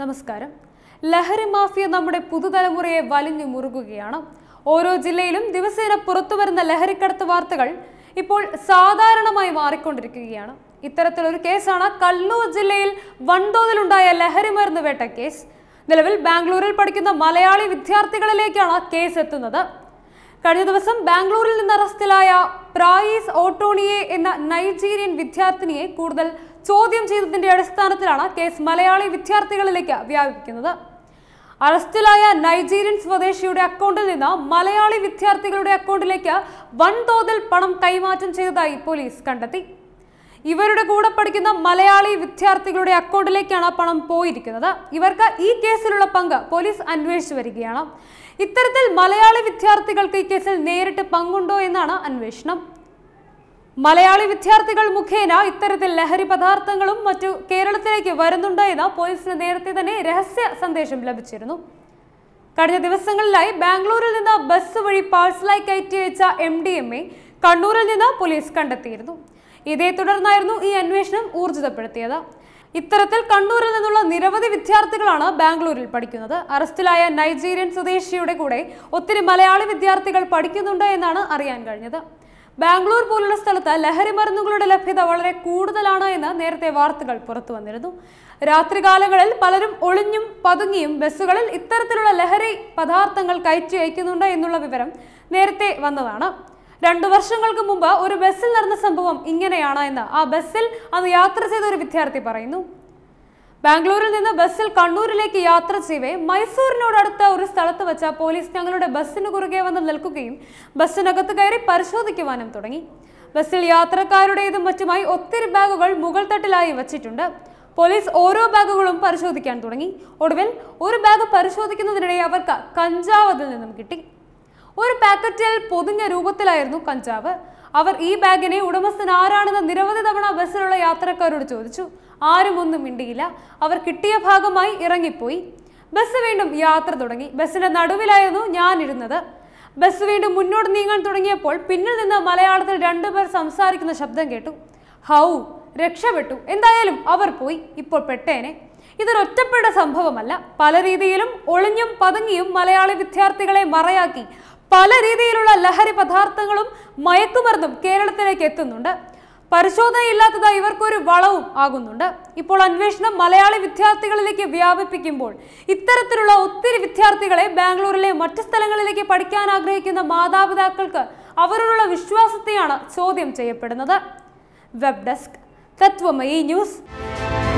നമസ്കാരം ലഹരി മാഫിയ നമ്മുടെ പുതുതലമുറയെ വലിഞ്ഞു മുറുകുകയാണ് ഓരോ ജില്ലയിലും ദിവസേന പുറത്തു വരുന്ന ലഹരിക്കടത്ത് വാർത്തകൾ ഇപ്പോൾ സാധാരണമായി മാറിക്കൊണ്ടിരിക്കുകയാണ് ഇത്തരത്തിലൊരു കേസാണ് കണ്ണൂർ ജില്ലയിൽ വൻതോതിലുണ്ടായ മരുന്ന് വേട്ട കേസ് നിലവിൽ ബാംഗ്ലൂരിൽ പഠിക്കുന്ന മലയാളി വിദ്യാർത്ഥികളിലേക്കാണ് കേസ് എത്തുന്നത് കഴിഞ്ഞ ദിവസം ബാംഗ്ലൂരിൽ നിന്ന് അറസ്റ്റിലായ പ്രായിസ് ഓട്ടോണിയെ എന്ന നൈജീരിയൻ വിദ്യാർത്ഥിനിയെ കൂടുതൽ ചോദ്യം ചെയ്തതിന്റെ അടിസ്ഥാനത്തിലാണ് കേസ് മലയാളി വിദ്യാർത്ഥികളിലേക്ക് വ്യാപിപ്പിക്കുന്നത് അറസ്റ്റിലായ നൈജീരിയൻ സ്വദേശിയുടെ അക്കൗണ്ടിൽ നിന്ന് മലയാളി വിദ്യാർത്ഥികളുടെ അക്കൗണ്ടിലേക്ക് വൻതോതിൽ പണം കൈമാറ്റം ചെയ്തതായി പോലീസ് കണ്ടെത്തി ഇവരുടെ കൂടെ പഠിക്കുന്ന മലയാളി വിദ്യാർത്ഥികളുടെ അക്കൗണ്ടിലേക്കാണ് പണം പോയിരിക്കുന്നത് ഇവർക്ക് ഈ കേസിലുള്ള പങ്ക് പോലീസ് അന്വേഷിച്ചു വരികയാണ് ഇത്തരത്തിൽ മലയാളി വിദ്യാർത്ഥികൾക്ക് ഈ കേസിൽ നേരിട്ട് പങ്കുണ്ടോ എന്നാണ് അന്വേഷണം മലയാളി വിദ്യാർത്ഥികൾ മുഖേന ഇത്തരത്തിൽ ലഹരി പദാർത്ഥങ്ങളും മറ്റു കേരളത്തിലേക്ക് വരുന്നുണ്ടോ എന്ന് പോലീസിന് നേരത്തെ തന്നെ രഹസ്യ സന്ദേശം ലഭിച്ചിരുന്നു കഴിഞ്ഞ ദിവസങ്ങളിലായി ബാംഗ്ലൂരിൽ നിന്ന് ബസ് വഴി പാഴ്സലായി കയറ്റി അയച്ച എം ഡി എം എ കണ്ണൂരിൽ നിന്ന് പോലീസ് കണ്ടെത്തിയിരുന്നു ഇതേ തുടർന്നായിരുന്നു ഈ അന്വേഷണം ഊർജിതപ്പെടുത്തിയത് ഇത്തരത്തിൽ കണ്ണൂരിൽ നിന്നുള്ള നിരവധി വിദ്യാർത്ഥികളാണ് ബാംഗ്ലൂരിൽ പഠിക്കുന്നത് അറസ്റ്റിലായ നൈജീരിയൻ സ്വദേശിയുടെ കൂടെ ഒത്തിരി മലയാളി വിദ്യാർത്ഥികൾ പഠിക്കുന്നുണ്ട് എന്നാണ് അറിയാൻ കഴിഞ്ഞത് ബാംഗ്ലൂർ പോലുള്ള സ്ഥലത്ത് ലഹരി മരുന്നുകളുടെ ലഭ്യത വളരെ കൂടുതലാണ് എന്ന് നേരത്തെ വാർത്തകൾ പുറത്തു വന്നിരുന്നു രാത്രികാലങ്ങളിൽ പലരും ഒളിഞ്ഞും പതുങ്ങിയും ബസ്സുകളിൽ ഇത്തരത്തിലുള്ള ലഹരി പദാർത്ഥങ്ങൾ കയറ്റി അയക്കുന്നുണ്ട് എന്നുള്ള വിവരം നേരത്തെ വന്നതാണ് രണ്ടു വർഷങ്ങൾക്ക് മുമ്പ് ഒരു ബസ്സിൽ നടന്ന സംഭവം ഇങ്ങനെയാണ് എന്ന് ആ ബസ്സിൽ അന്ന് യാത്ര ചെയ്ത ഒരു വിദ്യാർത്ഥി പറയുന്നു ബാംഗ്ലൂരിൽ നിന്ന് ബസ്സിൽ കണ്ണൂരിലേക്ക് യാത്ര ചെയ്യവേ മൈസൂരിനോടടുത്ത ഒരു സ്ഥലത്ത് വെച്ച പോലീസ് ഞങ്ങളുടെ ബസ്സിന് കുറുകെ വന്ന് നിൽക്കുകയും ബസ്സിനകത്ത് കയറി പരിശോധിക്കുവാനും തുടങ്ങി ബസ്സിൽ യാത്രക്കാരുടേതും മറ്റുമായി ഒത്തിരി ബാഗുകൾ മുകൾ തട്ടിലായി വച്ചിട്ടുണ്ട് പോലീസ് ഓരോ ബാഗുകളും പരിശോധിക്കാൻ തുടങ്ങി ഒടുവിൽ ഒരു ബാഗ് പരിശോധിക്കുന്നതിനിടെ അവർക്ക് കഞ്ചാവതിൽ നിന്നും കിട്ടി ഒരു പാക്കറ്റിൽ പൊതിഞ്ഞ രൂപത്തിലായിരുന്നു കഞ്ചാവ് അവർ ഈ ബാഗിനെ ഉടമസ്ഥൻ ആരാണെന്ന് നിരവധി തവണ ബസ്സിലുള്ള യാത്രക്കാരോട് ചോദിച്ചു ആരും ഒന്നും മിണ്ടിയില്ല അവർ കിട്ടിയ ഭാഗമായി ഇറങ്ങിപ്പോയി ബസ് വീണ്ടും യാത്ര തുടങ്ങി ബസ്സിന്റെ നടുവിലായിരുന്നു ഞാനിരുന്നത് ബസ് വീണ്ടും മുന്നോട്ട് നീങ്ങാൻ തുടങ്ങിയപ്പോൾ പിന്നിൽ നിന്ന് മലയാളത്തിൽ രണ്ടുപേർ സംസാരിക്കുന്ന ശബ്ദം കേട്ടു ഹൗ രക്ഷപ്പെട്ടു എന്തായാലും അവർ പോയി ഇപ്പോൾ പെട്ടേനെ ഇതൊരൊറ്റപ്പെട്ട സംഭവമല്ല പല രീതിയിലും ഒളിഞ്ഞും പതുങ്ങിയും മലയാളി വിദ്യാർത്ഥികളെ മറയാക്കി പല രീതിയിലുള്ള ലഹരി പദാർത്ഥങ്ങളും മയക്കുമരുന്നും കേരളത്തിലേക്ക് എത്തുന്നുണ്ട് പരിശോധനയില്ലാത്തത് ഇവർക്കൊരു വളവും ആകുന്നുണ്ട് ഇപ്പോൾ അന്വേഷണം മലയാളി വിദ്യാർത്ഥികളിലേക്ക് വ്യാപിപ്പിക്കുമ്പോൾ ഇത്തരത്തിലുള്ള ഒത്തിരി വിദ്യാർത്ഥികളെ ബാംഗ്ലൂരിലെ മറ്റു സ്ഥലങ്ങളിലേക്ക് പഠിക്കാൻ ആഗ്രഹിക്കുന്ന മാതാപിതാക്കൾക്ക് അവരോടുള്ള വിശ്വാസത്തെയാണ് ചോദ്യം ചെയ്യപ്പെടുന്നത് വെബ് ഡെസ്ക് തത്വമയി ന്യൂസ്